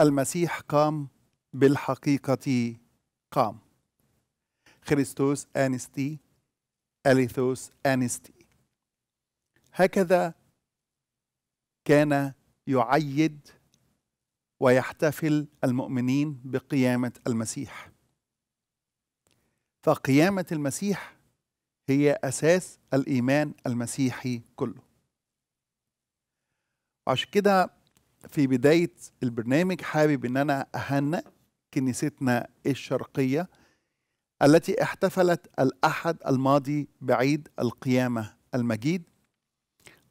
المسيح قام بالحقيقة قام خريستوس أنستي أليثوس أنستي هكذا كان يعيد ويحتفل المؤمنين بقيامة المسيح فقيامة المسيح هي أساس الإيمان المسيحي كله عشان كده في بداية البرنامج حابب أن أنا أهنأ كنيستنا الشرقية التي احتفلت الأحد الماضي بعيد القيامة المجيد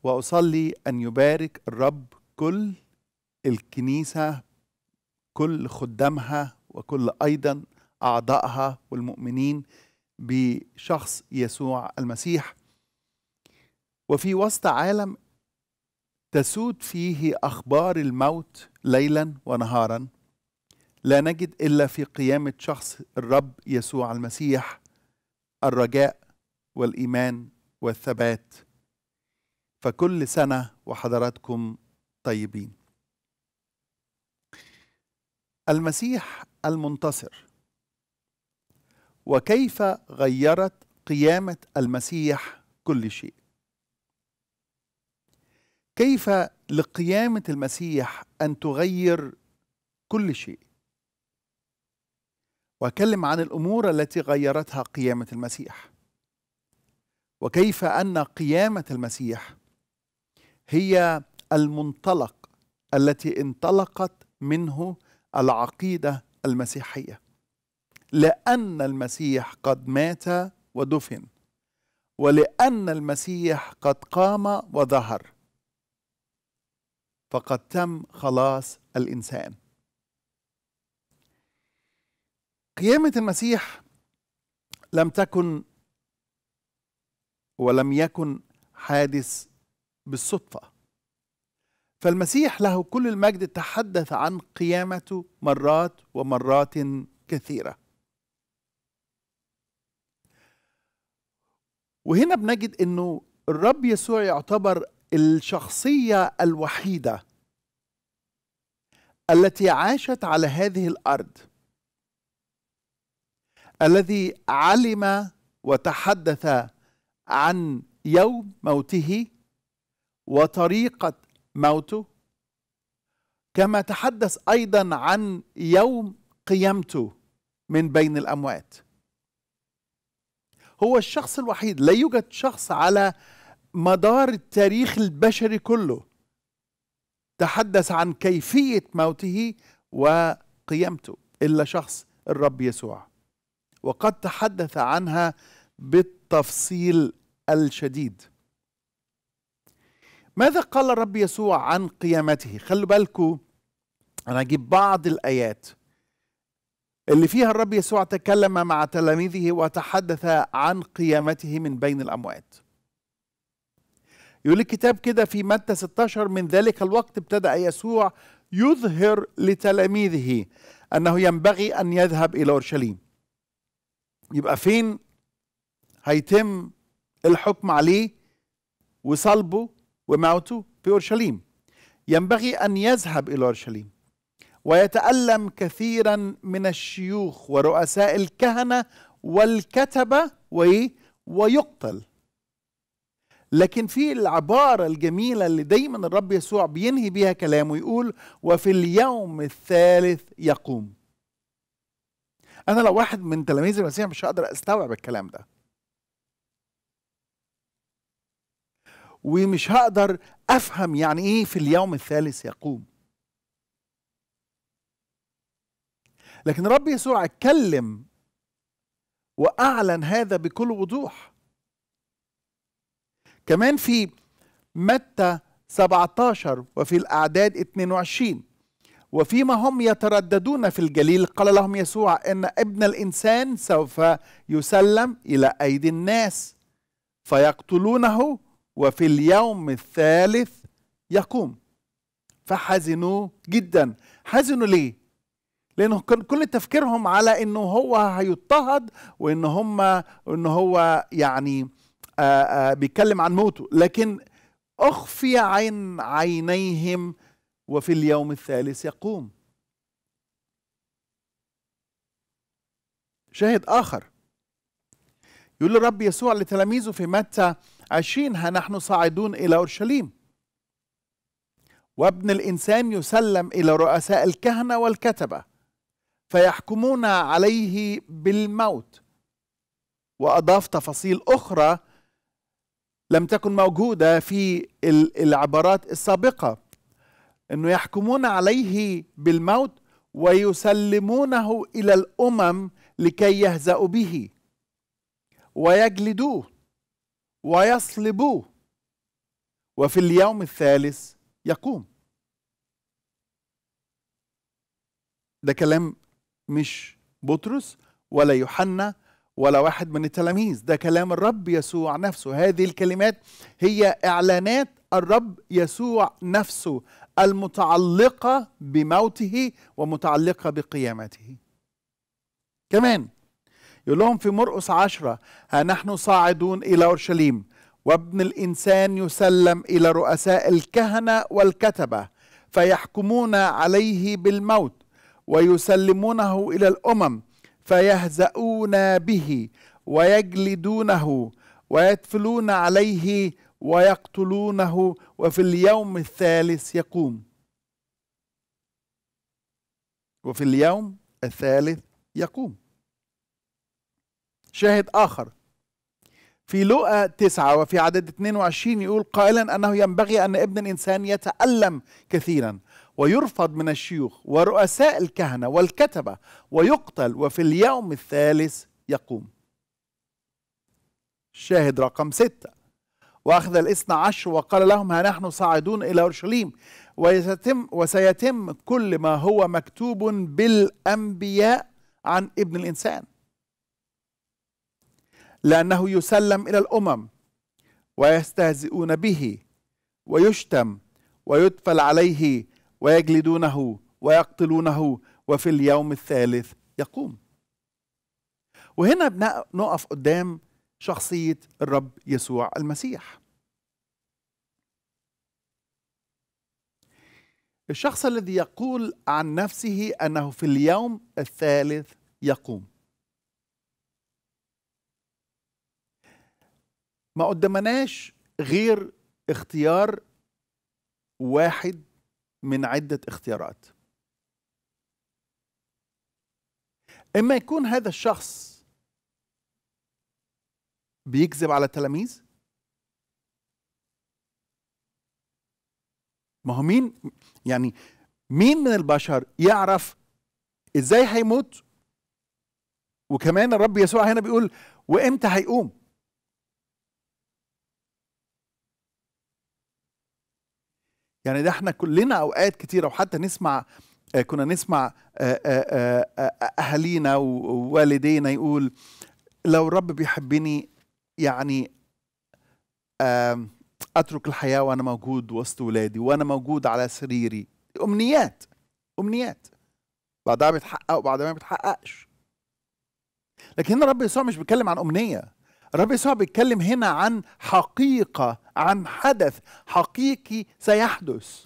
وأصلي أن يبارك الرب كل الكنيسة كل خدامها وكل أيضا أعضائها والمؤمنين بشخص يسوع المسيح وفي وسط عالم تسود فيه اخبار الموت ليلا ونهارا لا نجد الا في قيامه شخص الرب يسوع المسيح الرجاء والايمان والثبات فكل سنه وحضراتكم طيبين المسيح المنتصر وكيف غيرت قيامه المسيح كل شيء كيف لقيامة المسيح أن تغير كل شيء وأكلم عن الأمور التي غيرتها قيامة المسيح وكيف أن قيامة المسيح هي المنطلق التي انطلقت منه العقيدة المسيحية لأن المسيح قد مات ودفن ولأن المسيح قد قام وظهر فقد تم خلاص الانسان قيامه المسيح لم تكن ولم يكن حادث بالصدفه فالمسيح له كل المجد تحدث عن قيامته مرات ومرات كثيره وهنا بنجد انه الرب يسوع يعتبر الشخصيه الوحيده التي عاشت على هذه الارض الذي علم وتحدث عن يوم موته وطريقه موته كما تحدث ايضا عن يوم قيامته من بين الاموات هو الشخص الوحيد لا يوجد شخص على مدار التاريخ البشري كله تحدث عن كيفية موته وقيامته إلا شخص الرب يسوع وقد تحدث عنها بالتفصيل الشديد ماذا قال الرب يسوع عن قيامته خلوا بالكم أنا أجيب بعض الآيات اللي فيها الرب يسوع تكلم مع تلاميذه وتحدث عن قيامته من بين الأموات يقول الكتاب كده في متى 16 من ذلك الوقت ابتدأ يسوع يظهر لتلاميذه أنه ينبغي أن يذهب إلى أورشليم يبقى فين هيتم الحكم عليه وصلبه وموته في أورشليم ينبغي أن يذهب إلى أورشليم ويتألم كثيرا من الشيوخ ورؤساء الكهنة والكتبة ويقتل لكن في العبارة الجميلة اللي دايما الرب يسوع بينهي بيها كلامه يقول وفي اليوم الثالث يقوم أنا لو واحد من تلاميذ المسيح مش هقدر أستوعب الكلام ده ومش هقدر أفهم يعني إيه في اليوم الثالث يقوم لكن الرب يسوع اتكلم وأعلن هذا بكل وضوح كمان في متى 17 وفي الأعداد 22 وفيما هم يترددون في الجليل قال لهم يسوع ان ابن الانسان سوف يسلم الى ايدي الناس فيقتلونه وفي اليوم الثالث يقوم فحزنوا جدا حزنوا ليه لانه كان كل تفكيرهم على انه هو هيضطهد وان هم ان هو يعني آه، آه، بيتكلم عن موته لكن أخفي عن عينيهم وفي اليوم الثالث يقوم شاهد آخر يقول الرب يسوع لتلاميذه في متى عشرين ها نحن صاعدون إلى أورشليم وابن الإنسان يسلم إلى رؤساء الكهنة والكتبة فيحكمون عليه بالموت وأضاف تفاصيل أخرى لم تكن موجودة في العبارات السابقة أنه يحكمون عليه بالموت ويسلمونه إلى الأمم لكي يهزأوا به ويجلدوه ويصلبوه وفي اليوم الثالث يقوم ده كلام مش بطرس ولا يوحنا ولا واحد من التلاميذ ده كلام الرب يسوع نفسه هذه الكلمات هي اعلانات الرب يسوع نفسه المتعلقه بموته ومتعلقه بقيامته كمان يقول لهم في مرقس عشرة ها نحن صاعدون إلى أورشليم وابن الإنسان يسلم إلى رؤساء الكهنة والكتبة فيحكمون عليه بالموت ويسلمونه إلى الأمم فيهزؤون به ويجلدونه ويدفلون عليه ويقتلونه وفي اليوم الثالث يقوم وفي اليوم الثالث يقوم شاهد آخر في لوقا تسعة وفي عدد 22 يقول قائلا أنه ينبغي أن ابن الإنسان يتألم كثيرا ويرفض من الشيوخ ورؤساء الكهنة والكتبة ويقتل وفي اليوم الثالث يقوم شاهد رقم ستة وأخذ الاثنى عشر وقال لهم ها نحن صاعدون إلى أورشليم وسيتم, وسيتم كل ما هو مكتوب بالأنبياء عن ابن الإنسان لأنه يسلم إلى الأمم ويستهزئون به ويشتم ويدفل عليه ويجلدونه ويقتلونه وفي اليوم الثالث يقوم وهنا بنقف قدام شخصية الرب يسوع المسيح الشخص الذي يقول عن نفسه أنه في اليوم الثالث يقوم ما قدمناش غير اختيار واحد من عدة اختيارات إما يكون هذا الشخص بيكذب على التلاميذ ما هو مين يعني مين من البشر يعرف ازاي هيموت وكمان الرب يسوع هنا بيقول وامتى هيقوم يعني ده احنا كلنا اوقات كتيره وحتى نسمع آه، كنا نسمع آه، آه، اهالينا ووالدينا يقول لو الرب بيحبني يعني اترك الحياه وانا موجود وسط ولادي وانا موجود على سريري امنيات امنيات بعدها بتحقق وبعدها ما بتحققش لكن هنا الرب يسوع مش بيتكلم عن امنيه الرب يسوع بيتكلم هنا عن حقيقة عن حدث حقيقي سيحدث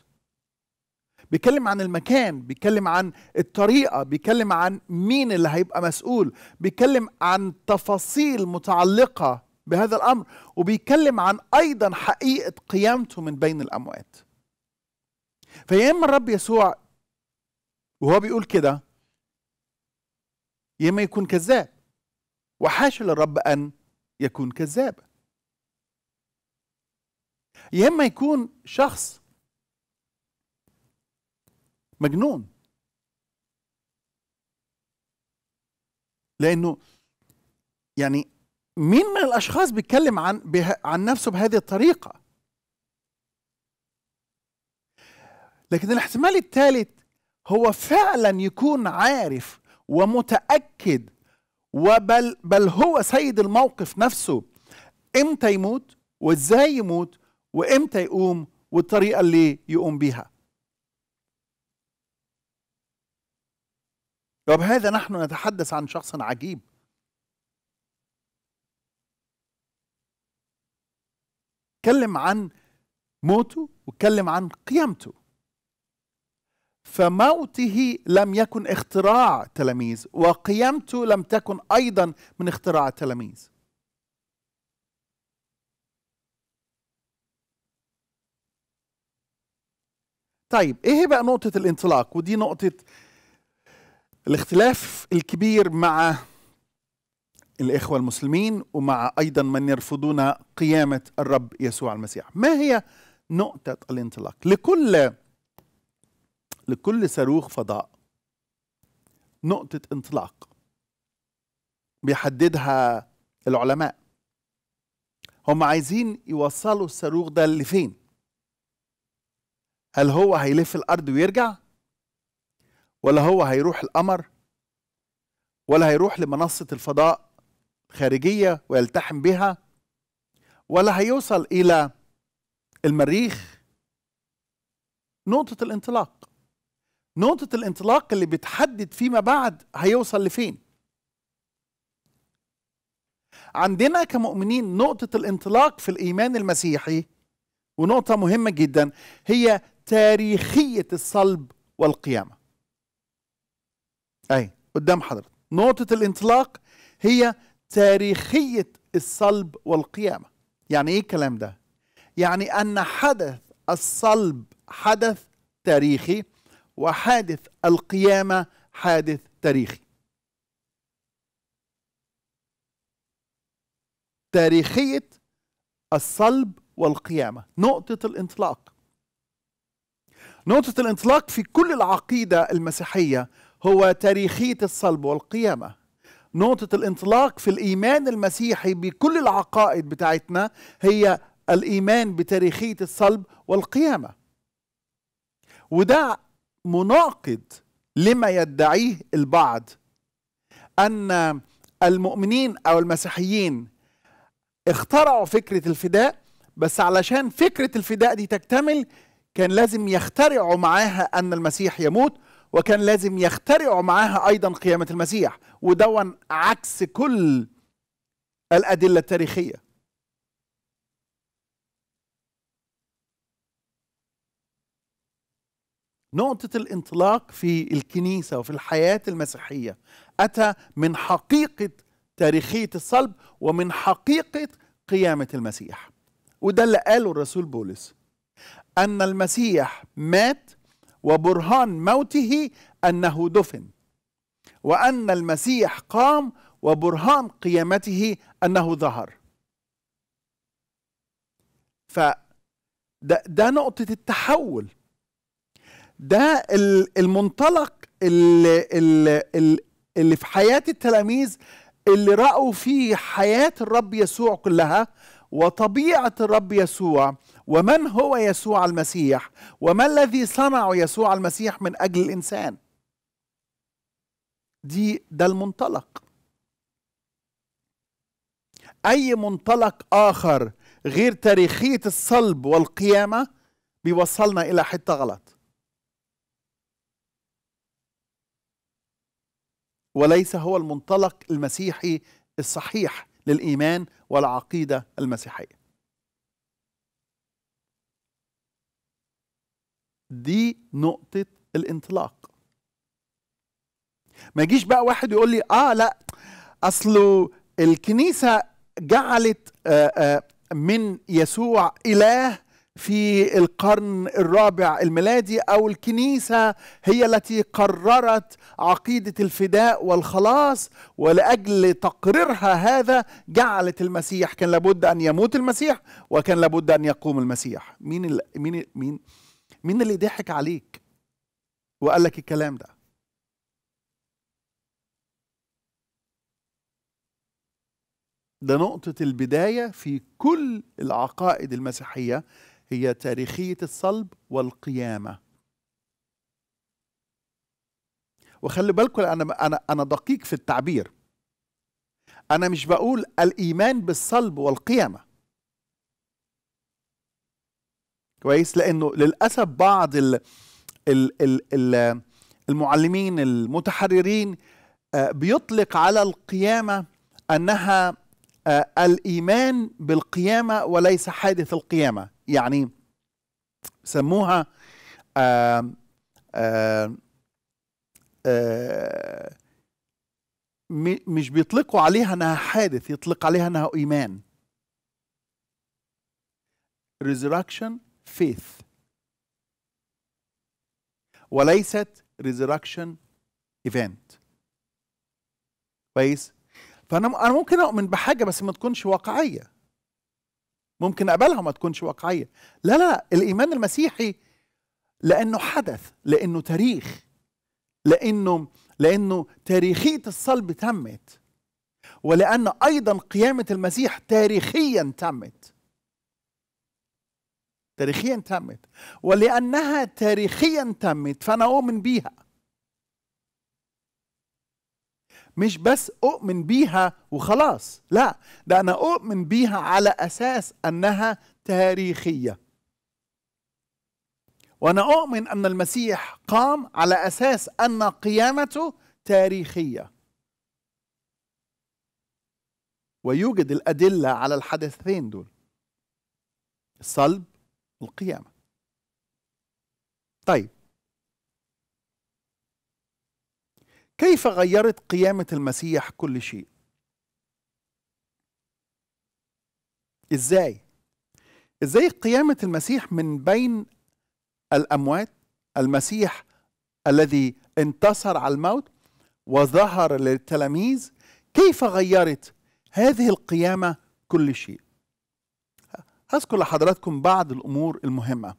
بيتكلم عن المكان بيتكلم عن الطريقة بيتكلم عن مين اللي هيبقى مسؤول بيتكلم عن تفاصيل متعلقة بهذا الأمر وبيتكلم عن أيضا حقيقة قيامته من بين الأموات فيا إما الرب يسوع وهو بيقول كده يا إما يكون كذاب وحاش للرب أن يكون كذاب يا اما يكون شخص مجنون لانه يعني مين من الاشخاص بيتكلم عن عن نفسه بهذه الطريقه لكن الاحتمال الثالث هو فعلا يكون عارف ومتاكد وبل بل هو سيد الموقف نفسه امتى يموت وازاي يموت وامتى يقوم والطريقه اللي يقوم بيها وبهذا نحن نتحدث عن شخص عجيب تكلم عن موته وتكلم عن قيامته فموته لم يكن اختراع تلاميذ وقيامته لم تكن ايضا من اختراع تلاميذ طيب ايه بقى نقطة الانطلاق ودي نقطة الاختلاف الكبير مع الإخوة المسلمين ومع أيضا من يرفضون قيامة الرب يسوع المسيح ما هي نقطة الانطلاق لكل لكل صاروخ فضاء نقطة انطلاق بيحددها العلماء هم عايزين يوصلوا الصاروخ ده لفين هل هو هيلف الأرض ويرجع ولا هو هيروح القمر ولا هيروح لمنصة الفضاء الخارجية ويلتحم بها ولا هيوصل إلى المريخ نقطة الانطلاق نقطة الانطلاق اللي بتحدد فيما بعد هيوصل لفين عندنا كمؤمنين نقطة الانطلاق في الإيمان المسيحي ونقطة مهمة جدا هي تاريخية الصلب والقيامة أي قدام حضرتك نقطة الانطلاق هي تاريخية الصلب والقيامة يعني إيه الكلام ده؟ يعني أن حدث الصلب حدث تاريخي وحادث القيامة حادث تاريخي تاريخية الصلب والقيامة نقطة الانطلاق نقطة الانطلاق في كل العقيدة المسيحية هو تاريخية الصلب والقيامة نقطة الانطلاق في الإيمان المسيحي بكل العقائد بتاعتنا هي الإيمان بتاريخية الصلب والقيامة وده مناقض لما يدعيه البعض ان المؤمنين او المسيحيين اخترعوا فكره الفداء بس علشان فكره الفداء دي تكتمل كان لازم يخترعوا معاها ان المسيح يموت وكان لازم يخترعوا معاها ايضا قيامه المسيح ودون عكس كل الادله التاريخيه نقطة الانطلاق في الكنيسة وفي الحياة المسيحية أتى من حقيقة تاريخية الصلب ومن حقيقة قيامة المسيح وده اللي قاله الرسول بولس أن المسيح مات وبرهان موته أنه دفن وأن المسيح قام وبرهان قيامته أنه ظهر ف ده, ده نقطة التحول ده المنطلق اللي, اللي, اللي في حياة التلاميذ اللي رأوا فيه حياة الرب يسوع كلها وطبيعة الرب يسوع ومن هو يسوع المسيح وما الذي صنعه يسوع المسيح من أجل الإنسان دي ده المنطلق أي منطلق آخر غير تاريخية الصلب والقيامة بيوصلنا إلى حتة غلط وليس هو المنطلق المسيحي الصحيح للايمان والعقيده المسيحيه دي نقطه الانطلاق ما يجيش بقى واحد يقول لي اه لا اصله الكنيسه جعلت آه، آه، من يسوع اله في القرن الرابع الميلادي او الكنيسه هي التي قررت عقيده الفداء والخلاص ولاجل تقريرها هذا جعلت المسيح كان لابد ان يموت المسيح وكان لابد ان يقوم المسيح مين ال... مين مين مين اللي ضحك عليك وقال لك الكلام ده ده نقطة البداية في كل العقائد المسيحية هي تاريخية الصلب والقيامة وخلي بالكم أنا أنا أنا دقيق في التعبير أنا مش بقول الإيمان بالصلب والقيامة كويس لأنه للأسف بعض الـ الـ الـ الـ المعلمين المتحررين آه، بيطلق على القيامة أنها آه، الإيمان بالقيامة وليس حادث القيامة يعني سموها آآ آآ آآ مش بيطلقوا عليها انها حادث يطلق عليها انها ايمان resurrection faith وليست resurrection event كويس فانا انا ممكن اؤمن بحاجه بس ما تكونش واقعيه ممكن اقبلها وما تكونش واقعيه لا لا الايمان المسيحي لانه حدث لانه تاريخ لانه لانه تاريخيه الصلب تمت ولان ايضا قيامه المسيح تاريخيا تمت تاريخيا تمت ولانها تاريخيا تمت فانا اؤمن بيها مش بس أؤمن بيها وخلاص لا ده أنا أؤمن بيها على أساس أنها تاريخية وأنا أؤمن أن المسيح قام على أساس أن قيامته تاريخية ويوجد الأدلة على الحدثين دول الصلب والقيامة طيب كيف غيرت قيامة المسيح كل شيء؟ ازاي؟ ازاي قيامة المسيح من بين الأموات المسيح الذي انتصر على الموت وظهر للتلاميذ كيف غيرت هذه القيامة كل شيء؟ هذكر لحضراتكم بعض الأمور المهمة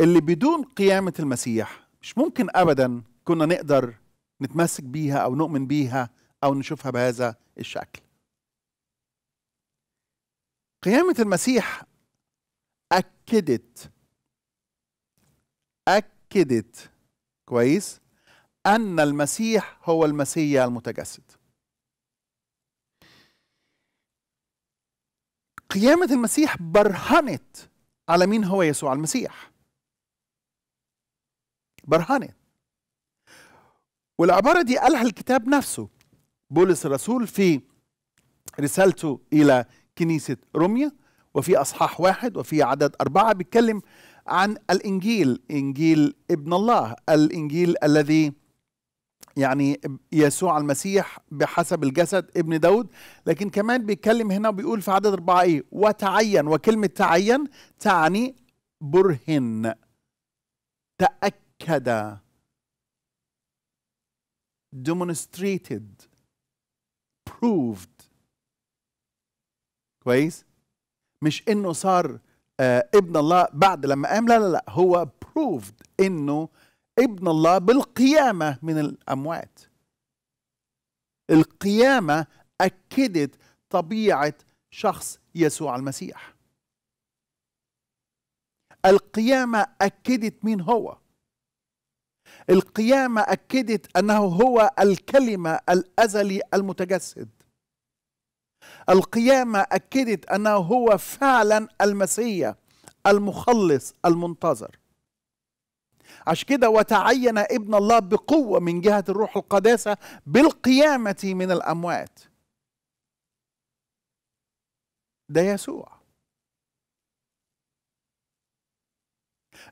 اللي بدون قيامة المسيح مش ممكن ابدا كنا نقدر نتمسك بيها او نؤمن بيها او نشوفها بهذا الشكل قيامه المسيح اكدت اكدت كويس ان المسيح هو المسيح المتجسد قيامه المسيح برهنت على مين هو يسوع المسيح برهانة والعبارة دي قالها الكتاب نفسه بولس الرسول في رسالته إلى كنيسة روميا وفي أصحاح واحد وفي عدد أربعة بيتكلم عن الإنجيل إنجيل ابن الله الإنجيل الذي يعني يسوع المسيح بحسب الجسد ابن داود لكن كمان بيتكلم هنا وبيقول في عدد أربعة إيه وتعين وكلمة تعين تعني برهن تأكد مؤكده demonstrated proved كويس مش انه صار آه ابن الله بعد لما قام لا لا لا هو proved انه ابن الله بالقيامه من الاموات القيامه اكدت طبيعه شخص يسوع المسيح القيامه اكدت مين هو القيامة أكدت أنه هو الكلمة الأزلي المتجسد القيامة أكدت أنه هو فعلا المسيا المخلص المنتظر عشان كده وتعين ابن الله بقوة من جهة الروح القداسة بالقيامة من الأموات ده يسوع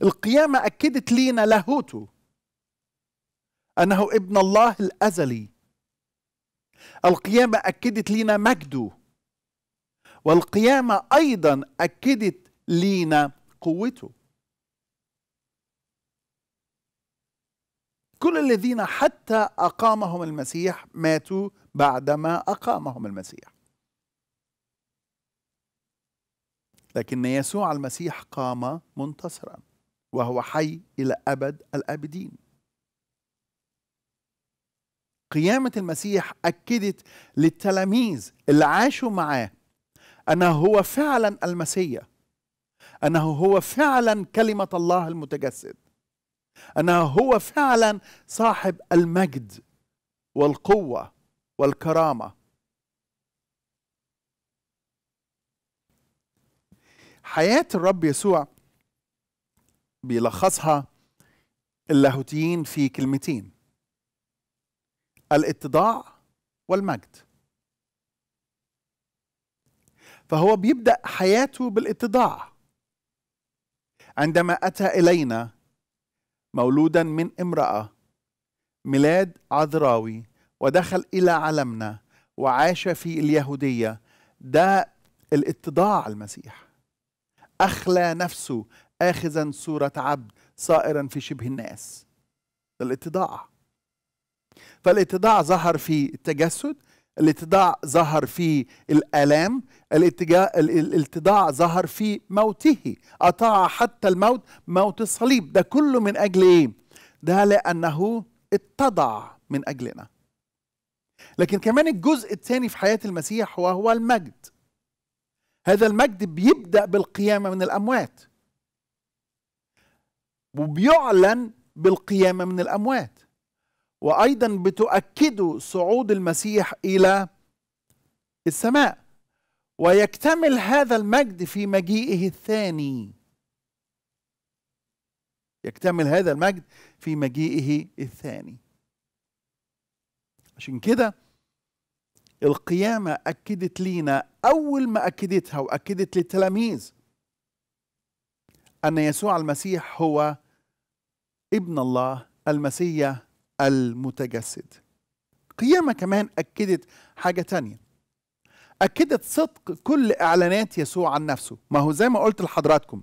القيامة أكدت لينا لاهوته أنه ابن الله الأزلي القيامة أكدت لينا مجده والقيامة أيضا أكدت لينا قوته كل الذين حتى أقامهم المسيح ماتوا بعدما أقامهم المسيح لكن يسوع المسيح قام منتصرا وهو حي إلى أبد الآبدين قيامة المسيح أكدت للتلاميذ اللي عاشوا معاه أنه هو فعلا المسيا أنه هو فعلا كلمة الله المتجسد أنه هو فعلا صاحب المجد والقوة والكرامة حياة الرب يسوع بيلخصها اللاهوتيين في كلمتين الاتضاع والمجد فهو بيبدا حياته بالاتضاع عندما اتى الينا مولودا من امراه ميلاد عذراوي ودخل الى عالمنا وعاش في اليهوديه ده الاتضاع المسيح اخلى نفسه اخذا صوره عبد صائرا في شبه الناس ده الاتضاع فالاتضاع ظهر في التجسد الاتضاع ظهر في الآلام الاتضاع ظهر في موته أطاع حتى الموت موت الصليب ده كله من أجل إيه؟ ده لأنه اتضع من أجلنا لكن كمان الجزء الثاني في حياة المسيح وهو المجد هذا المجد بيبدأ بالقيامة من الأموات وبيعلن بالقيامة من الأموات وايضا بتؤكد صعود المسيح الى السماء ويكتمل هذا المجد في مجيئه الثاني يكتمل هذا المجد في مجيئه الثاني عشان كده القيامة أكدت لينا أول ما أكدتها وأكدت للتلاميذ أن يسوع المسيح هو ابن الله المسيح المتجسد قيامة كمان أكدت حاجة تانية أكدت صدق كل إعلانات يسوع عن نفسه ما هو زي ما قلت لحضراتكم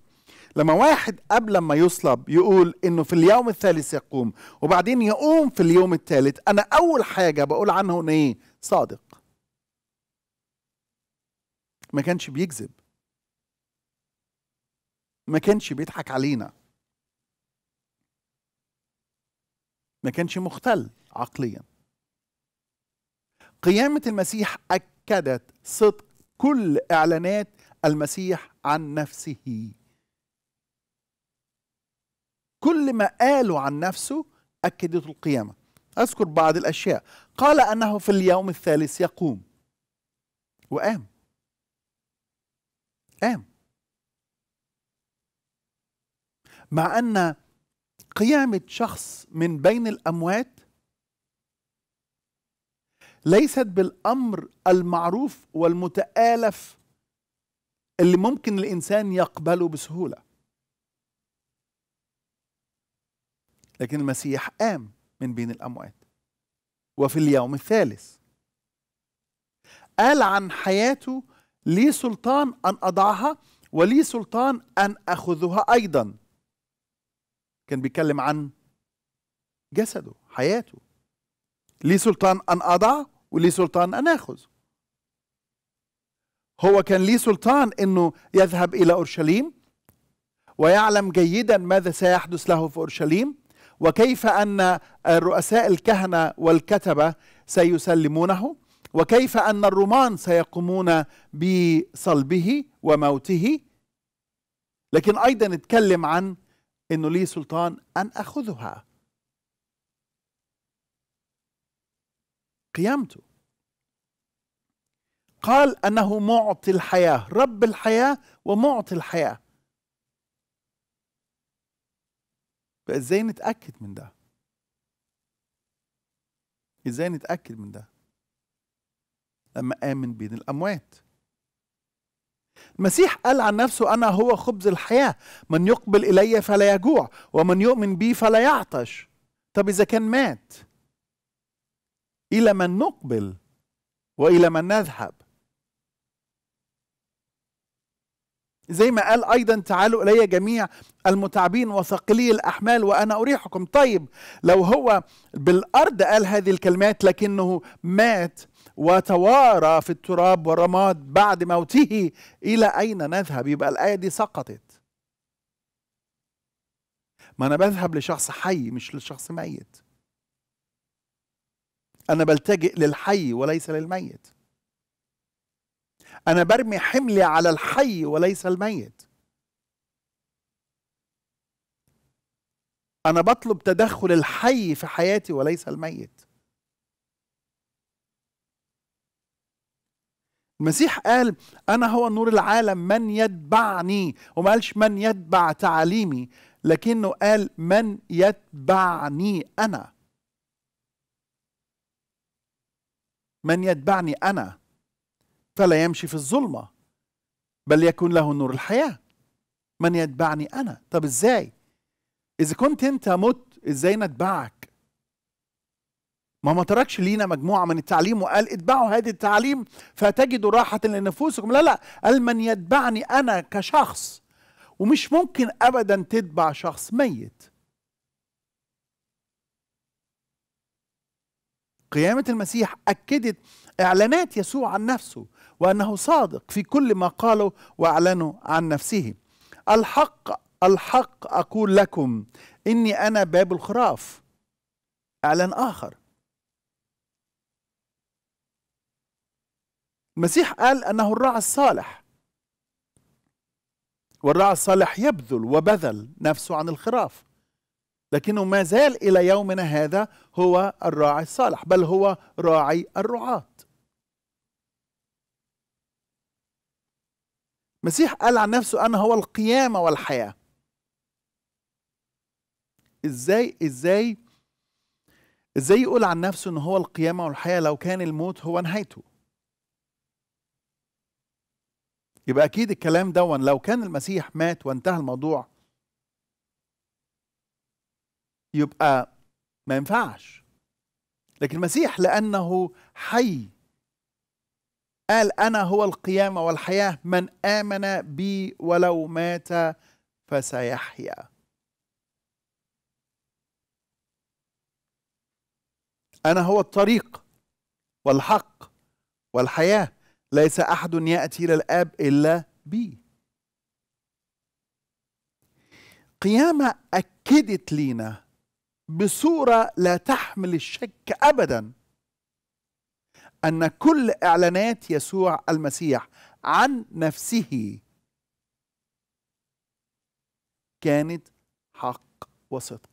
لما واحد قبل ما يصلب يقول انه في اليوم الثالث يقوم وبعدين يقوم في اليوم الثالث انا اول حاجه بقول عنه ان ايه صادق ما كانش بيكذب ما كانش بيضحك علينا ما كانش مختل عقليا قيامة المسيح أكدت صدق كل إعلانات المسيح عن نفسه كل ما قاله عن نفسه أكدته القيامة أذكر بعض الأشياء قال أنه في اليوم الثالث يقوم وقام قام مع أن قيامة شخص من بين الأموات ليست بالأمر المعروف والمتآلف اللي ممكن الإنسان يقبله بسهولة لكن المسيح قام من بين الأموات وفي اليوم الثالث قال عن حياته لي سلطان أن أضعها ولي سلطان أن أخذها أيضاً كان بيتكلم عن جسده حياته لي سلطان أن أضع ولي سلطان أن آخذ هو كان لي سلطان أنه يذهب إلى أورشليم ويعلم جيدا ماذا سيحدث له في أورشليم وكيف أن رؤساء الكهنة والكتبة سيسلمونه وكيف أن الرومان سيقومون بصلبه وموته لكن أيضا اتكلم عن انه لي سلطان ان اخذها قيامته قال انه معطي الحياه رب الحياه ومعطي الحياه فازاي نتاكد من ده ازاي نتاكد من ده لما امن بين الاموات المسيح قال عن نفسه أنا هو خبز الحياة من يقبل إلي فلا يجوع ومن يؤمن بي فلا يعطش طب إذا كان مات إلى من نقبل وإلى من نذهب زي ما قال ايضا تعالوا الي جميع المتعبين وثقلي الاحمال وانا اريحكم طيب لو هو بالارض قال هذه الكلمات لكنه مات وتوارى في التراب والرماد بعد موته الى اين نذهب يبقى الايه دي سقطت ما انا بذهب لشخص حي مش لشخص ميت انا بلتجئ للحي وليس للميت أنا برمي حملي على الحي وليس الميت أنا بطلب تدخل الحي في حياتي وليس الميت المسيح قال أنا هو نور العالم من يتبعني وما قالش من يتبع تعاليمي لكنه قال من يتبعني أنا من يتبعني أنا فلا يمشي في الظلمة بل يكون له نور الحياة من يتبعني أنا طب إزاي إذا كنت أنت مت إزاي نتبعك ما ما تركش لينا مجموعة من التعليم وقال اتبعوا هذه التعليم فتجدوا راحة لنفوسكم لا لا قال من يتبعني أنا كشخص ومش ممكن أبدا تتبع شخص ميت قيامة المسيح أكدت إعلانات يسوع عن نفسه وأنه صادق في كل ما قاله وأعلنه عن نفسه الحق الحق أقول لكم إني أنا باب الخراف إعلان آخر المسيح قال أنه الراعي الصالح والراعي الصالح يبذل وبذل نفسه عن الخراف لكنه ما زال إلى يومنا هذا هو الراعي الصالح بل هو راعي الرعاة المسيح قال عن نفسه أنا هو القيامة والحياة إزاي إزاي إزاي يقول عن نفسه إن هو القيامة والحياة لو كان الموت هو نهايته يبقى أكيد الكلام دون لو كان المسيح مات وانتهى الموضوع يبقى ما ينفعش لكن المسيح لأنه حي قال أنا هو القيامة والحياة من آمن بي ولو مات فسيحيا أنا هو الطريق والحق والحياة ليس أحد يأتي إلى الآب إلا بي قيامة أكدت لينا بصورة لا تحمل الشك أبدا أن كل إعلانات يسوع المسيح عن نفسه كانت حق وصدق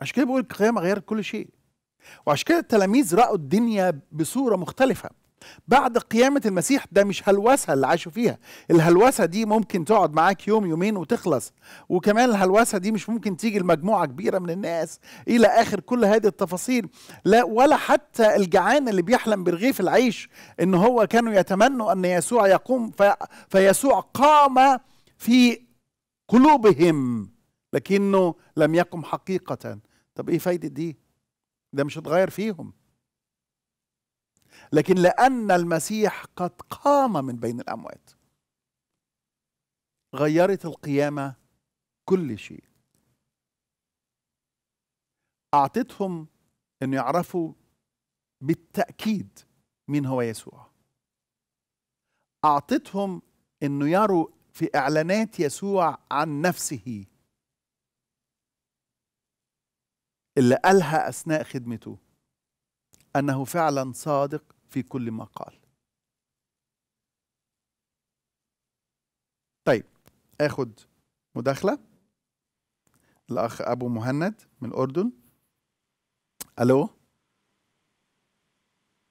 عشان كده بقول القيامة غيرت كل شيء وعشان كده التلاميذ رأوا الدنيا بصورة مختلفة بعد قيامة المسيح ده مش هلوسة اللي عاشوا فيها الهلوسة دي ممكن تقعد معاك يوم يومين وتخلص وكمان الهلوسة دي مش ممكن تيجي لمجموعة كبيرة من الناس إلى آخر كل هذه التفاصيل لا ولا حتى الجعان اللي بيحلم برغيف العيش إن هو كانوا يتمنوا أن يسوع يقوم في فيسوع قام في قلوبهم لكنه لم يقم حقيقة طب إيه فايدة دي ده مش هتغير فيهم لكن لأن المسيح قد قام من بين الأموات غيرت القيامة كل شيء أعطتهم أن يعرفوا بالتأكيد مين هو يسوع أعطتهم أنه يروا في إعلانات يسوع عن نفسه اللي قالها أثناء خدمته أنه فعلا صادق في كل ما قال طيب اخد مداخله الاخ ابو مهند من الاردن الو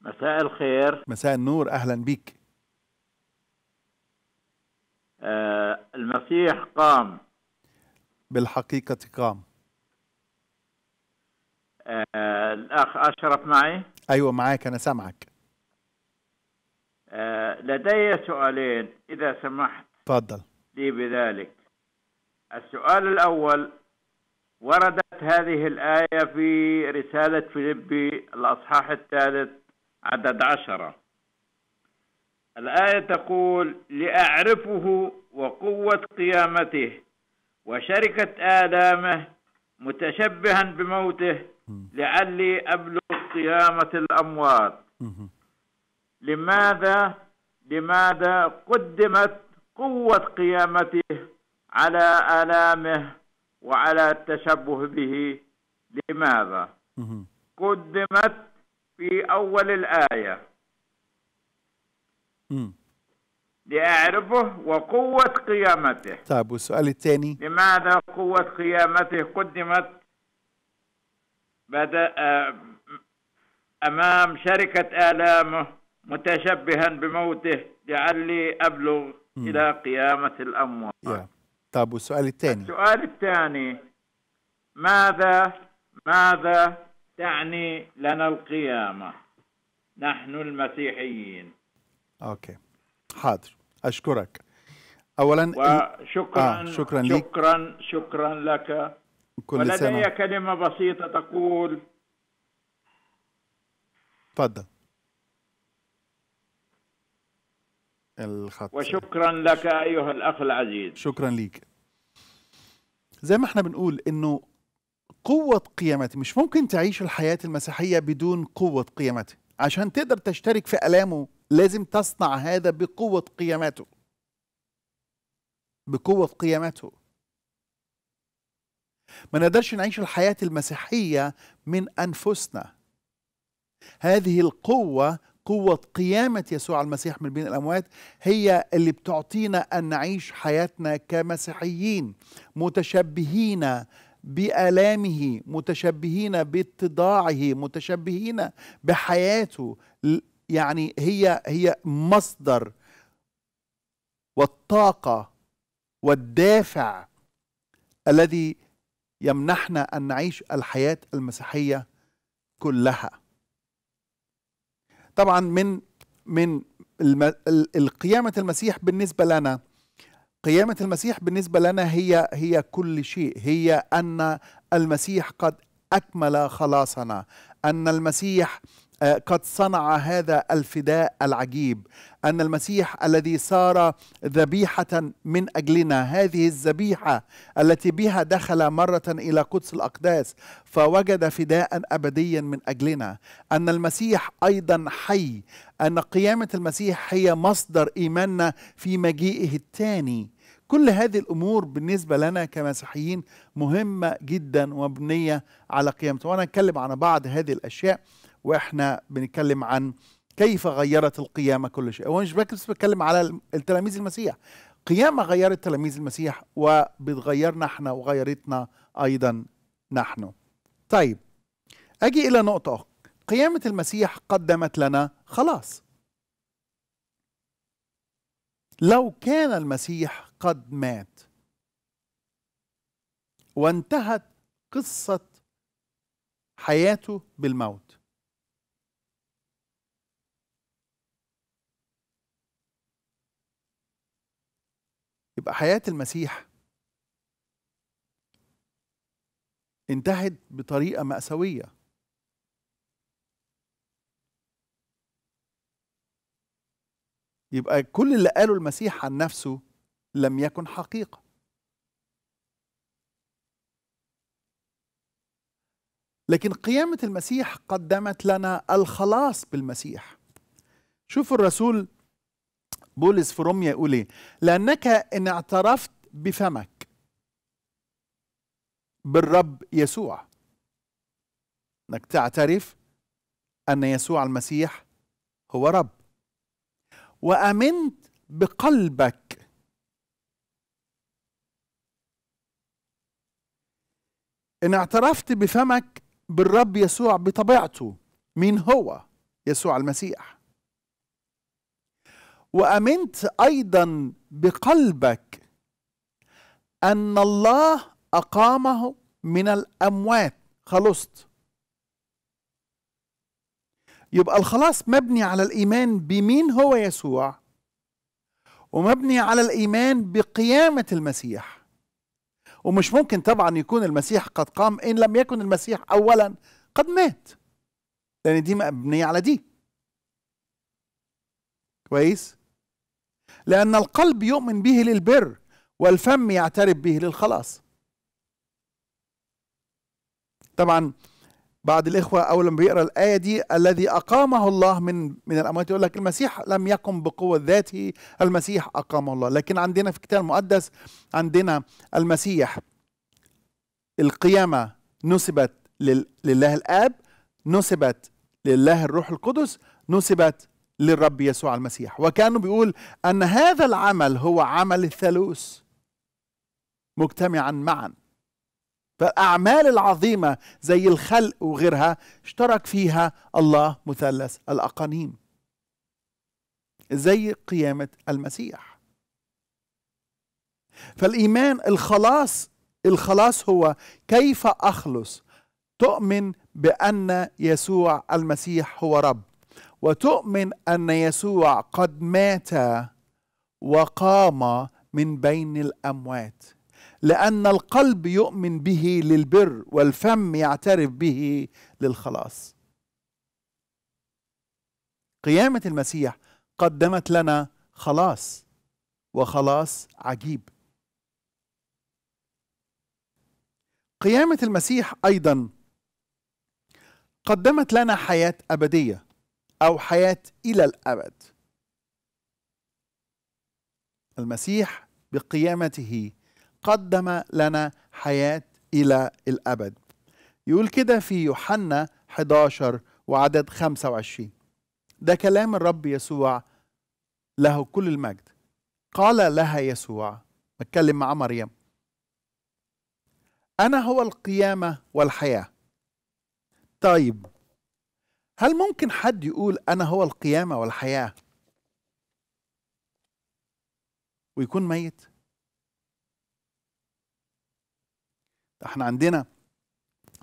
مساء الخير مساء النور اهلا بك آه المسيح قام بالحقيقه قام آه الاخ اشرف معي ايوه معاك انا سامعك آه، لدي سؤالين إذا سمحت تفضل لي بذلك السؤال الأول وردت هذه الآية في رسالة فيلبي الأصحاح الثالث عدد عشرة الآية تقول لأعرفه وقوة قيامته وشركة آلامه متشبها بموته لعلي أبلغ قيامة الأموات لماذا لماذا قدمت قوة قيامته على آلامه وعلى التشبه به لماذا قدمت في أول الآية لأعرفه وقوة قيامته طيب والسؤال الثاني لماذا قوة قيامته قدمت بدأ آه، أمام شركة آلامه متشبها بموته لعلي أبلغ م. إلى قيامة الأموات طيب والسؤال الثاني السؤال الثاني ماذا ماذا تعني لنا القيامة نحن المسيحيين أوكي حاضر أشكرك أولا وشكرا آه شكرا لك شكرا شكرا لك كل ولدي سنة. كلمة بسيطة تقول تفضل الخط وشكرا لك أيها الأخ العزيز شكرا ليك زي ما احنا بنقول انه قوة قيمتي مش ممكن تعيش الحياة المسيحية بدون قوة قيمتي عشان تقدر تشترك في ألامه لازم تصنع هذا بقوة قيمته بقوة قيمته ما نقدرش نعيش الحياة المسيحية من أنفسنا هذه القوة قوة قيامة يسوع المسيح من بين الأموات هي اللي بتعطينا أن نعيش حياتنا كمسيحيين متشبهين بآلامه متشبهين باتضاعه متشبهين بحياته يعني هي هي مصدر والطاقة والدافع الذي يمنحنا أن نعيش الحياة المسيحية كلها طبعا من من قيامة المسيح بالنسبة لنا قيامة المسيح بالنسبة لنا هي هي كل شيء هي أن المسيح قد أكمل خلاصنا أن المسيح آه، قد صنع هذا الفداء العجيب ان المسيح الذي صار ذبيحه من اجلنا هذه الذبيحه التي بها دخل مره الى قدس الاقداس فوجد فداء ابديا من اجلنا ان المسيح ايضا حي ان قيامه المسيح هي مصدر ايماننا في مجيئه الثاني كل هذه الامور بالنسبه لنا كمسيحيين مهمه جدا ومبنيه على قيامته وانا اتكلم عن بعض هذه الاشياء واحنا بنتكلم عن كيف غيرت القيامه كل شيء هو مش بس بتكلم على تلاميذ المسيح قيامه غيرت تلاميذ المسيح وبتغيرنا احنا وغيرتنا ايضا نحن طيب اجي الى نقطه قيامه المسيح قدمت لنا خلاص لو كان المسيح قد مات وانتهت قصه حياته بالموت يبقى حياة المسيح انتهت بطريقة مأساوية يبقى كل اللي قاله المسيح عن نفسه لم يكن حقيقة لكن قيامة المسيح قدمت لنا الخلاص بالمسيح شوف الرسول بولس في روميا يقول ايه لانك ان اعترفت بفمك بالرب يسوع انك تعترف ان يسوع المسيح هو رب وامنت بقلبك ان اعترفت بفمك بالرب يسوع بطبيعته مين هو يسوع المسيح وامنت ايضا بقلبك ان الله اقامه من الاموات خلصت يبقى الخلاص مبني على الايمان بمين هو يسوع ومبني على الايمان بقيامه المسيح ومش ممكن طبعا يكون المسيح قد قام ان لم يكن المسيح اولا قد مات لان دي مبنيه على دي كويس لأن القلب يؤمن به للبر والفم يعترف به للخلاص طبعا بعض الإخوة أول ما بيقرأ الآية دي الذي أقامه الله من من الأموات يقول لك المسيح لم يقم بقوة ذاته المسيح أقامه الله لكن عندنا في الكتاب المقدس عندنا المسيح القيامة نسبت لله الآب نسبت لله الروح القدس نسبت للرب يسوع المسيح وكانه بيقول ان هذا العمل هو عمل الثالوث مجتمعا معا فالاعمال العظيمه زي الخلق وغيرها اشترك فيها الله مثلث الاقانيم زي قيامه المسيح فالايمان الخلاص الخلاص هو كيف اخلص تؤمن بان يسوع المسيح هو رب وتؤمن ان يسوع قد مات وقام من بين الاموات لان القلب يؤمن به للبر والفم يعترف به للخلاص قيامه المسيح قدمت لنا خلاص وخلاص عجيب قيامه المسيح ايضا قدمت لنا حياه ابديه أو حياة إلى الأبد المسيح بقيامته قدم لنا حياة إلى الأبد يقول كده في يوحنا 11 وعدد 25 ده كلام الرب يسوع له كل المجد قال لها يسوع بتكلم مع مريم أنا هو القيامة والحياة طيب هل ممكن حد يقول أنا هو القيامة والحياة ويكون ميت؟ احنا عندنا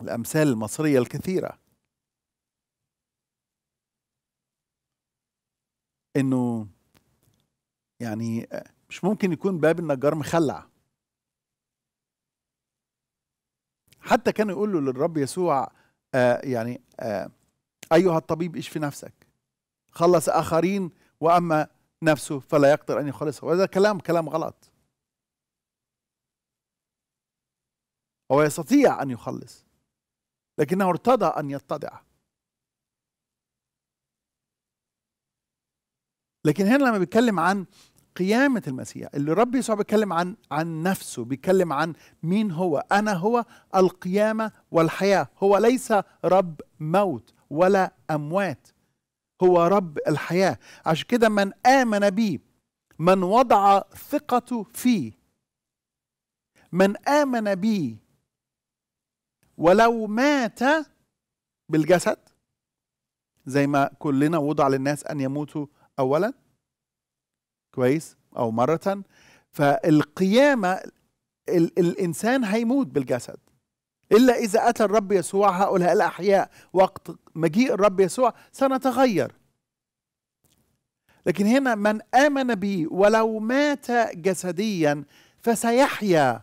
الأمثال المصرية الكثيرة إنه يعني مش ممكن يكون باب النجار مخلع حتى كانوا يقولوا للرب يسوع آه يعني آه أيها الطبيب في نفسك خلص آخرين وأما نفسه فلا يقدر أن يخلصها وهذا كلام كلام غلط هو يستطيع أن يخلص لكنه ارتضى أن يتضع لكن هنا لما بيتكلم عن قيامة المسيح اللي رب يسوع بيتكلم عن عن نفسه بيتكلم عن مين هو أنا هو القيامة والحياة هو ليس رب موت ولا اموات هو رب الحياه عشان كده من امن بي من وضع ثقته فيه من امن بي ولو مات بالجسد زي ما كلنا وضع للناس ان يموتوا اولا كويس او مره فالقيامه ال الانسان هيموت بالجسد إلا إذا أتى الرب يسوع هؤلاء الأحياء وقت مجيء الرب يسوع سنتغير لكن هنا من آمن بي ولو مات جسديا فسيحيا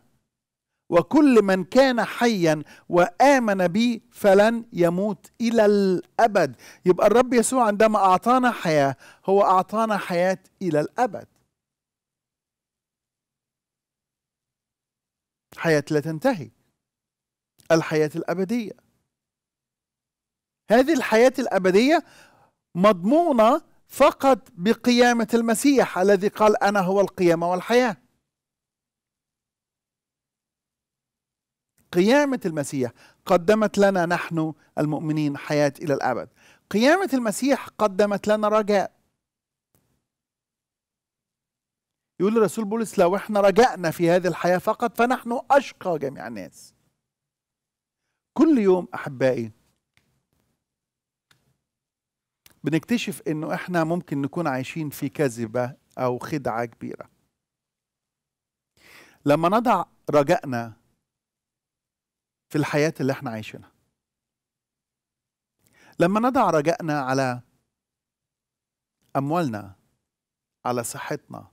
وكل من كان حيا وآمن بي فلن يموت إلى الأبد يبقى الرب يسوع عندما أعطانا حياة هو أعطانا حياة إلى الأبد حياة لا تنتهي الحياة الأبدية هذه الحياة الأبدية مضمونة فقط بقيامة المسيح الذي قال أنا هو القيامة والحياة قيامة المسيح قدمت لنا نحن المؤمنين حياة إلى الأبد قيامة المسيح قدمت لنا رجاء يقول الرسول بولس لو احنا رجعنا في هذه الحياة فقط فنحن أشقى جميع الناس كل يوم احبائي بنكتشف انه احنا ممكن نكون عايشين في كذبه او خدعه كبيره لما نضع رجائنا في الحياه اللي احنا عايشينها لما نضع رجائنا على اموالنا على صحتنا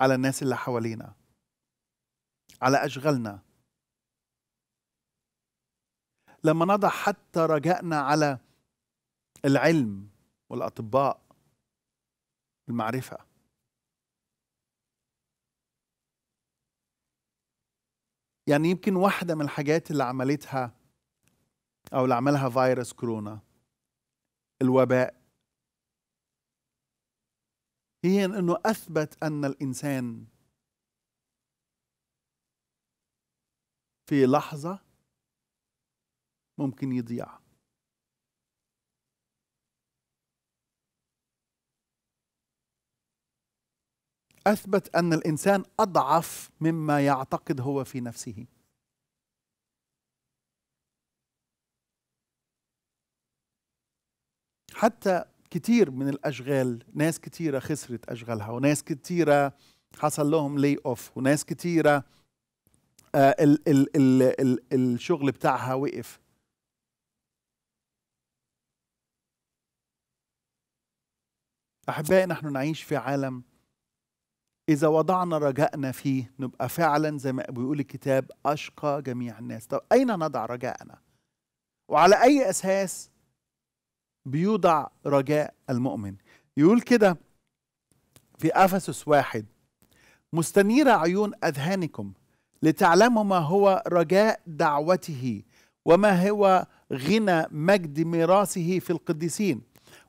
على الناس اللي حوالينا على اشغالنا لما نضع حتى رجائنا على العلم والاطباء المعرفه يعني يمكن واحده من الحاجات اللي عملتها او اللي عملها فيروس كورونا الوباء هي انه اثبت ان الانسان في لحظه ممكن يضيع اثبت ان الانسان اضعف مما يعتقد هو في نفسه حتى كتير من الاشغال ناس كتيره خسرت اشغالها وناس كتيره حصل لهم لي اوف وناس كتيره آه ال ال ال ال الشغل بتاعها وقف احبائي نحن نعيش في عالم اذا وضعنا رجائنا فيه نبقى فعلا زي ما بيقول الكتاب اشقى جميع الناس طب اين نضع رجائنا وعلى اي اساس بيوضع رجاء المؤمن يقول كده في افسس واحد مستنير عيون اذهانكم لتعلموا ما هو رجاء دعوته وما هو غنى مجد ميراثه في القديسين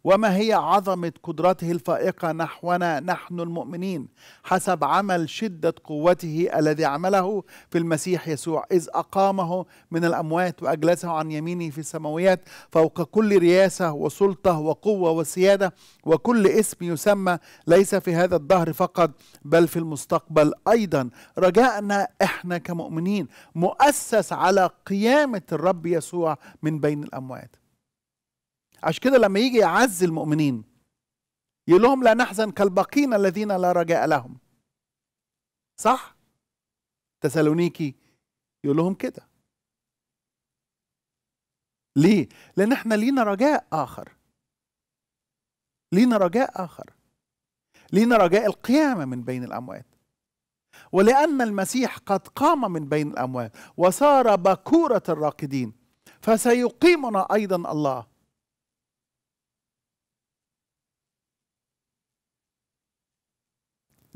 وما هي عظمة قدرته الفائقة نحونا نحن المؤمنين حسب عمل شدة قوته الذي عمله في المسيح يسوع إذ أقامه من الأموات وأجلسه عن يمينه في السماويات فوق كل رياسة وسلطة وقوة وسيادة وكل اسم يسمى ليس في هذا الدهر فقط بل في المستقبل أيضا رجاءنا إحنا كمؤمنين مؤسس على قيامة الرب يسوع من بين الأموات عشان كده لما يجي يعز المؤمنين يقول لهم لا نحزن كالباقين الذين لا رجاء لهم صح تسالونيكي يقول لهم كده ليه لان احنا لينا رجاء اخر لينا رجاء اخر لينا رجاء القيامه من بين الاموات ولان المسيح قد قام من بين الاموات وصار بكوره الراقدين فسيقيمنا ايضا الله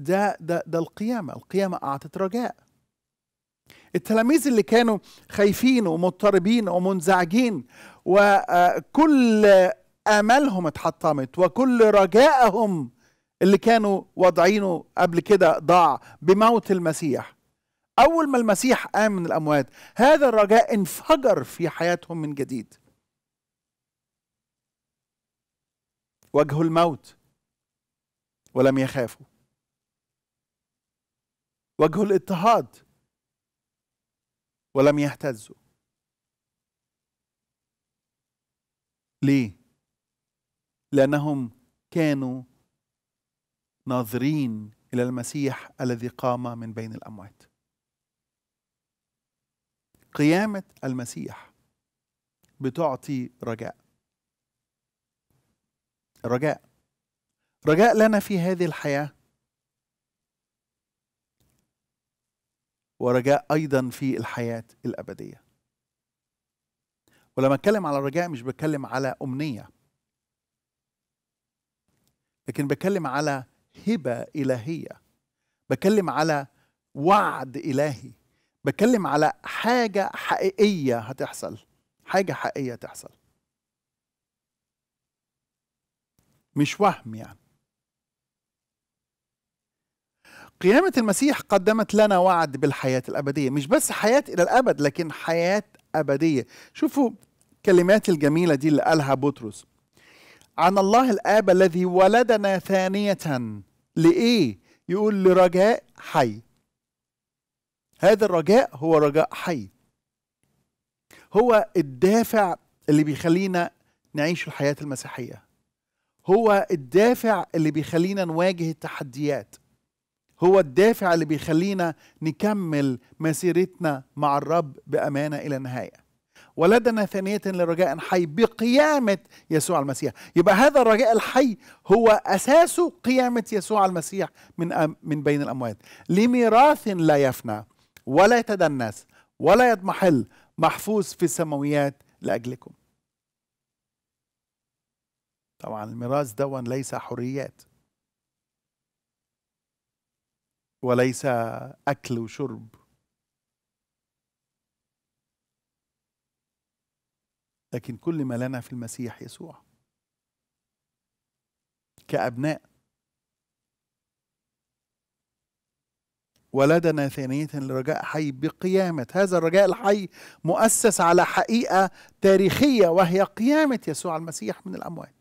ده ده ده القيامه القيامه اعطت رجاء التلاميذ اللي كانوا خايفين ومضطربين ومنزعجين وكل امالهم اتحطمت وكل رجائهم اللي كانوا واضعينه قبل كده ضاع بموت المسيح اول ما المسيح قام من الاموات هذا الرجاء انفجر في حياتهم من جديد وجهوا الموت ولم يخافوا وجه الاضطهاد ولم يهتزوا ليه لانهم كانوا ناظرين الى المسيح الذي قام من بين الاموات قيامه المسيح بتعطي رجاء رجاء رجاء لنا في هذه الحياه ورجاء ايضا في الحياه الابديه ولما اتكلم على الرجاء مش بتكلم على امنيه لكن بتكلم على هبه الهيه بتكلم على وعد الهي بتكلم على حاجه حقيقيه هتحصل حاجه حقيقيه تحصل مش وهم يعني قيامة المسيح قدمت لنا وعد بالحياة الأبدية مش بس حياة إلى الأبد لكن حياة أبدية شوفوا كلمات الجميلة دي اللي قالها بطرس عن الله الآب الذي ولدنا ثانية لإيه؟ يقول لرجاء حي هذا الرجاء هو رجاء حي هو الدافع اللي بيخلينا نعيش الحياة المسيحية هو الدافع اللي بيخلينا نواجه التحديات هو الدافع اللي بيخلينا نكمل مسيرتنا مع الرب بامانه الى النهايه ولدنا ثانية لرجاء حي بقيامة يسوع المسيح يبقى هذا الرجاء الحي هو أساسه قيامة يسوع المسيح من, أم من بين الأموات لميراث لا يفنى ولا يتدنس ولا يضمحل محفوظ في السماويات لأجلكم طبعا الميراث دون ليس حريات وليس اكل وشرب لكن كل ما لنا في المسيح يسوع كابناء ولدنا ثانية لرجاء حي بقيامة هذا الرجاء الحي مؤسس على حقيقة تاريخية وهي قيامة يسوع المسيح من الأموات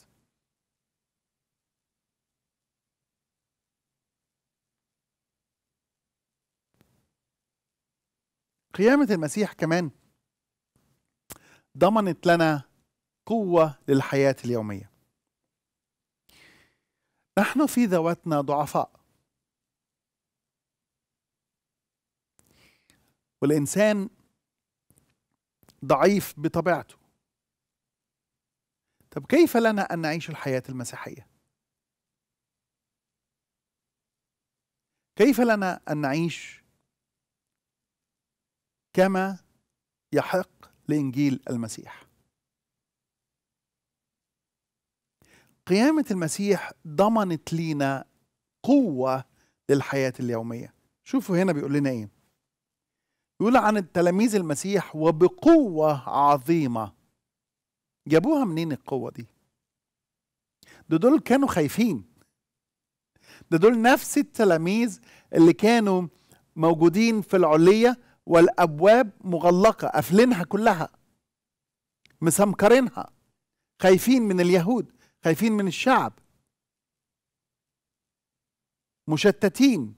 قيامة المسيح كمان ضمنت لنا قوة للحياة اليومية نحن في ذواتنا ضعفاء والإنسان ضعيف بطبيعته طب كيف لنا أن نعيش الحياة المسيحية؟ كيف لنا أن نعيش كما يحق لانجيل المسيح قيامه المسيح ضمنت لينا قوه للحياه اليوميه شوفوا هنا بيقول لنا ايه يقول عن تلاميذ المسيح وبقوه عظيمه جابوها منين القوه دي ده دول كانوا خايفين ده دول نفس التلاميذ اللي كانوا موجودين في العليه والابواب مغلقه قافلينها كلها مسمكرينها خايفين من اليهود خايفين من الشعب مشتتين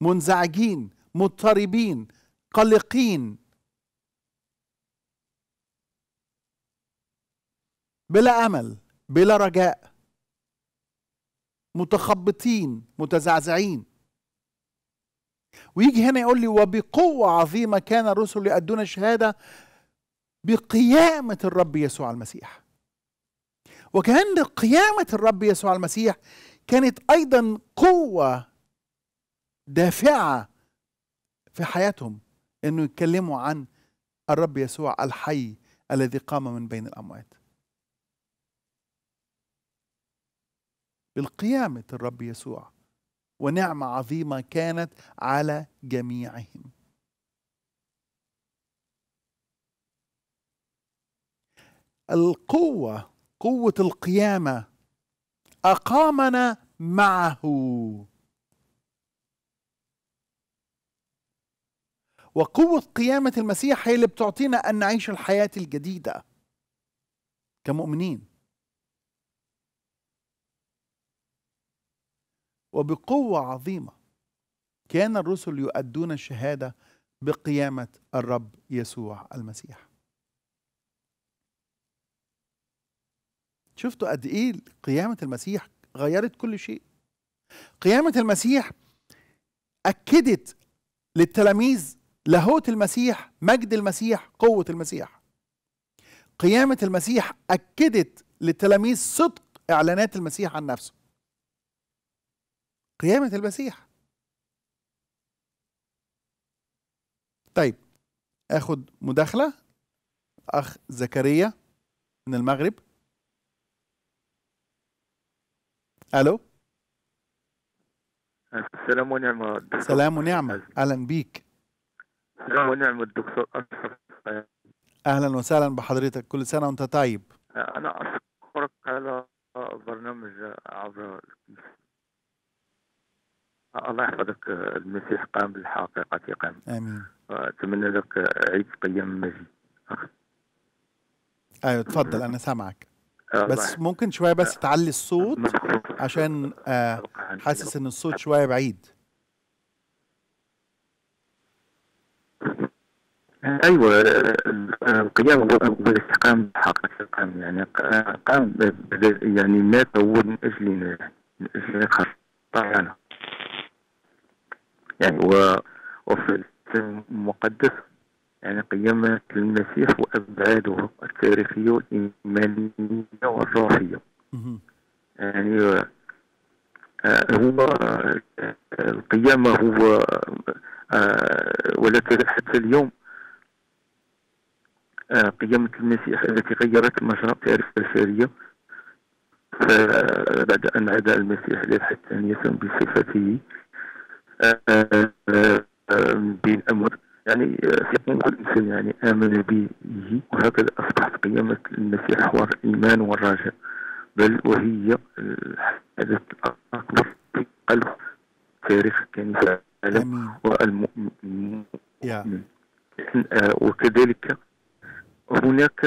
منزعجين مضطربين قلقين بلا امل بلا رجاء متخبطين متزعزعين ويجي هنا يقول لي وبقوة عظيمة كان الرسل يؤدون الشهادة بقيامة الرب يسوع المسيح وكأن قيامة الرب يسوع المسيح كانت أيضا قوة دافعة في حياتهم أنه يتكلموا عن الرب يسوع الحي الذي قام من بين الأموات بالقيامة الرب يسوع ونعمه عظيمه كانت على جميعهم القوه قوه القيامه اقامنا معه وقوه قيامه المسيح هي اللي بتعطينا ان نعيش الحياه الجديده كمؤمنين وبقوة عظيمة كان الرسل يؤدون الشهادة بقيامة الرب يسوع المسيح شفتوا قد ايه قيامة المسيح غيرت كل شيء قيامة المسيح أكدت للتلاميذ لاهوت المسيح مجد المسيح قوة المسيح قيامة المسيح أكدت للتلاميذ صدق إعلانات المسيح عن نفسه قيامة المسيح طيب اخد مداخلة اخ زكريا من المغرب الو السلام ونعمة الدكتور. سلام ونعمة أهلا بيك سلام ونعمة الدكتور أشرف أهلا وسهلا بحضرتك كل سنة وأنت طيب أنا أشكرك على برنامج عبر الله يحفظك المسيح قام بالحقيقة قام آمين أتمنى لك عيد قيام مجيد أيوة تفضل أنا سامعك آه، بس ممكن شوية بس تعلي الصوت عشان آه، حاسس إن الصوت شوية بعيد ايوه القيام بالاستقامه بالحق قام يعني قام يعني مات هو من اجلنا يعني من اجل خطايانا يعني و وفي المقدس يعني قيمة المسيح وأبعاده التاريخية والإيمانية والروحية يعني آه، هو آه، القيامة هو آه، ولكن حتى اليوم قيامة المسيح التي غيرت مسار تاريخ البشرية بعد أن عدا المسيح للحتانية بصفته امر يعني في كل انسان يعني امن به وهكذا اصبحت قيامه المسيح حوار الايمان والرجاء بل وهي الحدث آه، الاكبر في قلب تاريخ الكنيسه العالم والمؤمن آه، وكذلك هناك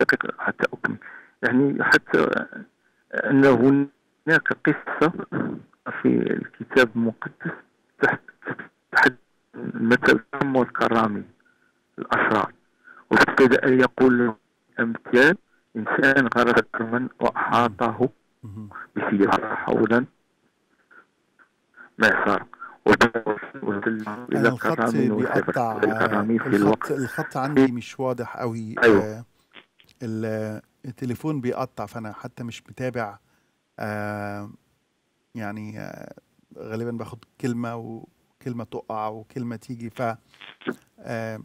دقيقة حتى أكمل يعني حتى أن هناك قصة في الكتاب المقدس تحت المثل الكرامي الأشرار وابتدأ يقول أمثال إنسان غرس كرما وأحاطه بسيارة حولا ما صار الخط بيقطع الخط, الخط عندي مش واضح قوي أيوة. آه، التليفون بيقطع فأنا حتى مش متابع آه يعني آه, غالبا باخد كلمه وكلمه تقع وكلمه تيجي ف آه,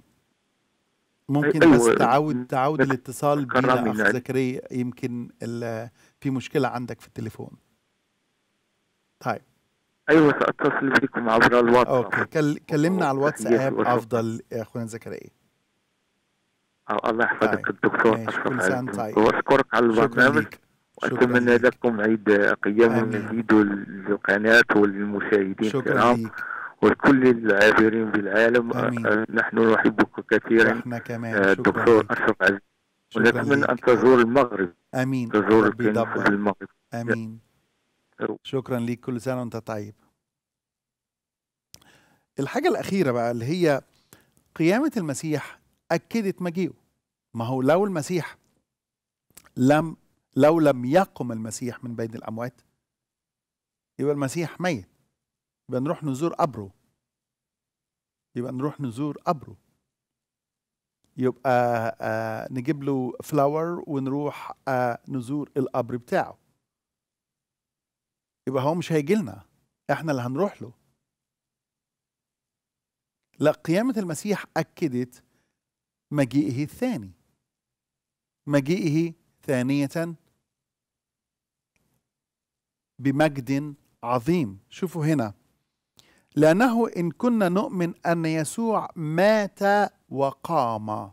ممكن أيوة. بس تعود تعود الاتصال بينا اخ يعني. زكريا يمكن في مشكله عندك في التليفون طيب ايوه ساتصل بكم عبر الواتساب اوكي كلمنا على الواتساب افضل يا اخونا زكريا آه، الله يحفظك طيب. الدكتور اشكرك على طيب. البرنامج أتمنى لكم عيد قيام جديد للقناة وللمشاهدين الكرام ولكل العابرين بالعالم آمين. آه، نحن نحبك كثيرا كمان آه، دكتور أشرف عزيز ونتمنى أن تزور المغرب آمين تزور المغرب آمين شكرا لك كل سنة وأنت طيب الحاجة الأخيرة بقى اللي هي قيامة المسيح أكدت مجيئه ما هو لو المسيح لم لو لم يقم المسيح من بين الأموات يبقى المسيح ميت يبقى نروح نزور قبره يبقى نروح نزور قبره يبقى آه نجيب له فلاور ونروح آه نزور القبر بتاعه يبقى هو مش هيجي لنا احنا اللي هنروح له لا قيامة المسيح أكدت مجيئه الثاني مجيئه ثانية بمجد عظيم شوفوا هنا لأنه إن كنا نؤمن أن يسوع مات وقام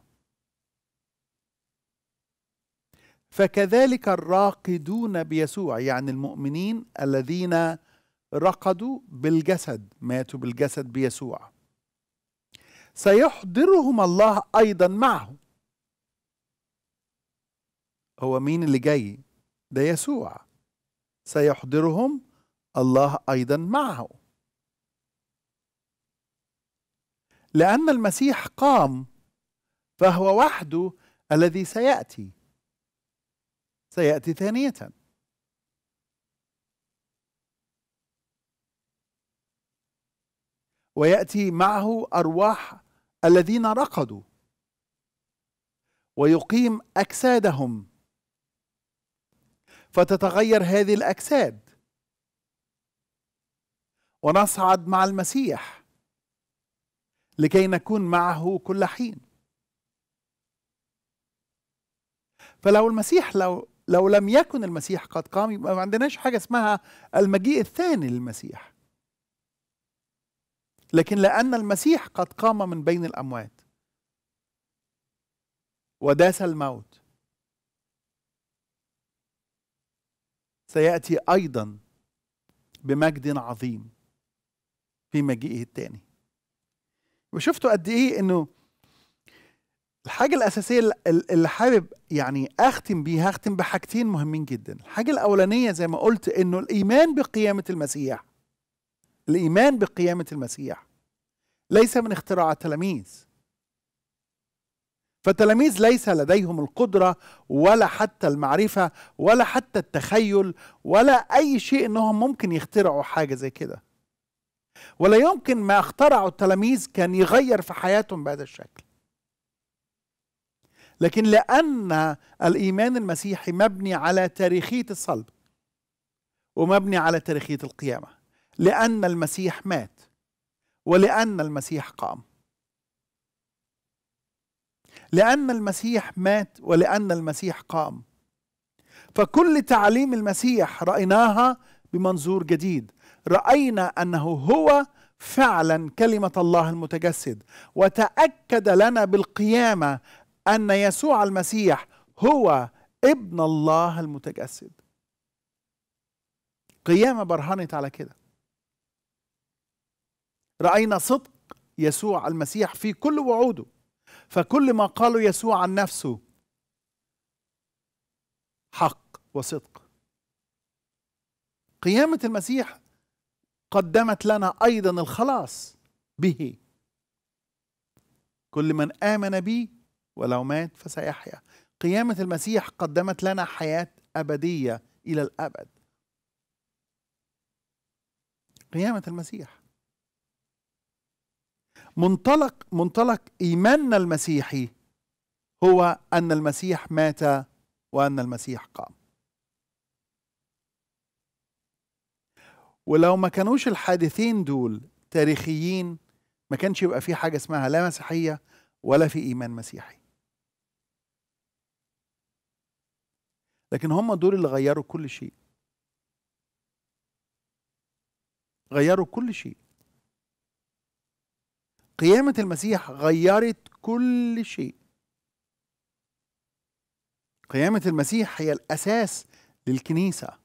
فكذلك الراقدون بيسوع يعني المؤمنين الذين رقدوا بالجسد ماتوا بالجسد بيسوع سيحضرهم الله أيضا معه هو مين اللي جاي ده يسوع سيحضرهم الله ايضا معه لان المسيح قام فهو وحده الذي سياتي سياتي ثانيه وياتي معه ارواح الذين رقدوا ويقيم اجسادهم فتتغير هذه الاجساد ونصعد مع المسيح لكي نكون معه كل حين فلو المسيح لو لو لم يكن المسيح قد قام يبقى ما عندناش حاجه اسمها المجيء الثاني للمسيح لكن لان المسيح قد قام من بين الاموات وداس الموت سيأتي أيضا بمجد عظيم في مجيئه الثاني وشفتوا قد إيه إنه الحاجة الأساسية اللي حابب يعني أختم بيها أختم بحاجتين مهمين جدا الحاجة الأولانية زي ما قلت إنه الإيمان بقيامة المسيح الإيمان بقيامة المسيح ليس من اختراع التلاميذ فالتلاميذ ليس لديهم القدرة ولا حتى المعرفة ولا حتى التخيل ولا أي شيء أنهم ممكن يخترعوا حاجة زي كده ولا يمكن ما اخترعوا التلاميذ كان يغير في حياتهم بهذا الشكل لكن لأن الإيمان المسيحي مبني على تاريخية الصلب ومبني على تاريخية القيامة لأن المسيح مات ولأن المسيح قام لأن المسيح مات ولأن المسيح قام فكل تعاليم المسيح رأيناها بمنظور جديد رأينا أنه هو فعلا كلمة الله المتجسد وتأكد لنا بالقيامة أن يسوع المسيح هو ابن الله المتجسد قيامة برهنت على كده رأينا صدق يسوع المسيح في كل وعوده فكل ما قاله يسوع عن نفسه حق وصدق قيامة المسيح قدمت لنا أيضا الخلاص به كل من آمن بي ولو مات فسيحيا قيامة المسيح قدمت لنا حياة أبدية إلى الأبد قيامة المسيح منطلق منطلق إيماننا المسيحي هو أن المسيح مات وأن المسيح قام ولو ما كانوش الحادثين دول تاريخيين ما كانش يبقى في حاجة اسمها لا مسيحية ولا في إيمان مسيحي لكن هم دول اللي غيروا كل شيء غيروا كل شيء قيامة المسيح غيرت كل شيء قيامة المسيح هي الأساس للكنيسة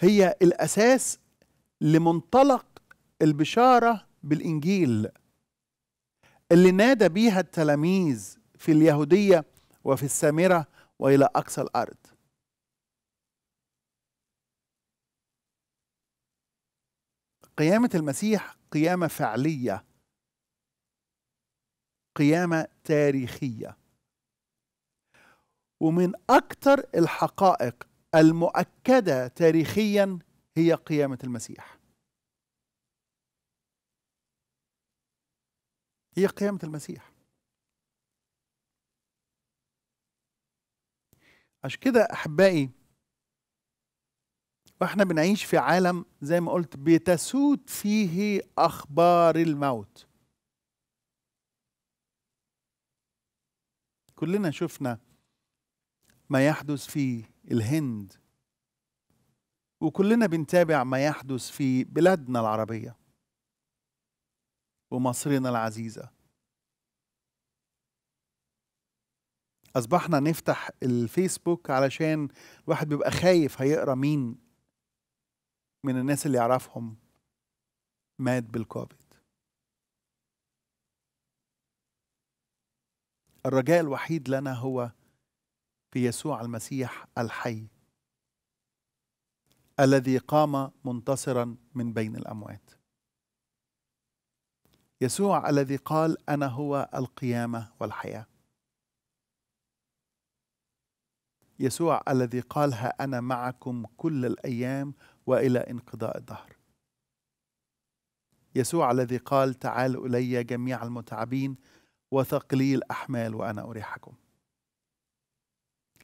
هي الأساس لمنطلق البشارة بالإنجيل اللي نادى بيها التلاميذ في اليهودية وفي السامرة وإلى أقصى الأرض قيامة المسيح قيامة فعلية قيامة تاريخية ومن أكثر الحقائق المؤكدة تاريخيا هي قيامة المسيح هي قيامة المسيح عشان كده أحبائي واحنا بنعيش في عالم زي ما قلت بتسود فيه اخبار الموت كلنا شفنا ما يحدث في الهند وكلنا بنتابع ما يحدث في بلادنا العربيه ومصرنا العزيزه اصبحنا نفتح الفيسبوك علشان الواحد بيبقى خايف هيقرا مين من الناس اللي يعرفهم مات بالكوفيد الرجاء الوحيد لنا هو في يسوع المسيح الحي الذي قام منتصرا من بين الاموات يسوع الذي قال انا هو القيامه والحياه يسوع الذي قال ها انا معكم كل الايام والى انقضاء الدهر يسوع الذي قال تعالوا الي جميع المتعبين وثقلي الاحمال وانا اريحكم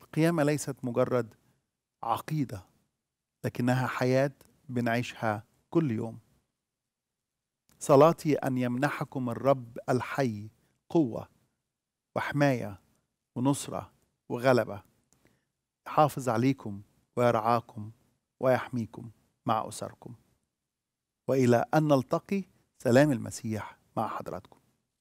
القيامه ليست مجرد عقيده لكنها حياه بنعيشها كل يوم صلاتي ان يمنحكم الرب الحي قوه وحمايه ونصره وغلبه يحافظ عليكم ويرعاكم ويحميكم مع أسركم وإلى أن نلتقي سلام المسيح مع حضراتكم